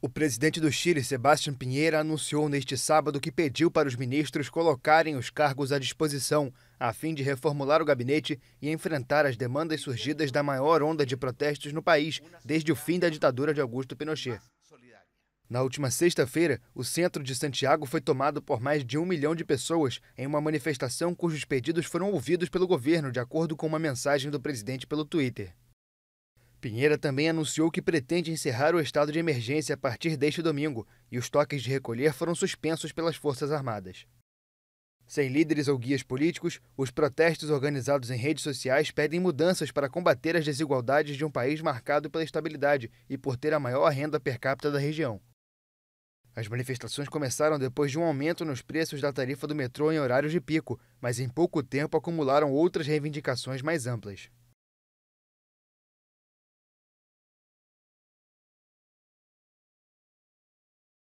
O presidente do Chile, Sebastián Pinheira, anunciou neste sábado que pediu para os ministros colocarem os cargos à disposição, a fim de reformular o gabinete e enfrentar as demandas surgidas da maior onda de protestos no país desde o fim da ditadura de Augusto Pinochet. Na última sexta-feira, o centro de Santiago foi tomado por mais de um milhão de pessoas em uma manifestação cujos pedidos foram ouvidos pelo governo, de acordo com uma mensagem do presidente pelo Twitter. Pinheira também anunciou que pretende encerrar o estado de emergência a partir deste domingo e os toques de recolher foram suspensos pelas Forças Armadas. Sem líderes ou guias políticos, os protestos organizados em redes sociais pedem mudanças para combater as desigualdades de um país marcado pela estabilidade e por ter a maior renda per capita da região. As manifestações começaram depois de um aumento nos preços da tarifa do metrô em horários de pico, mas em pouco tempo acumularam outras reivindicações mais amplas.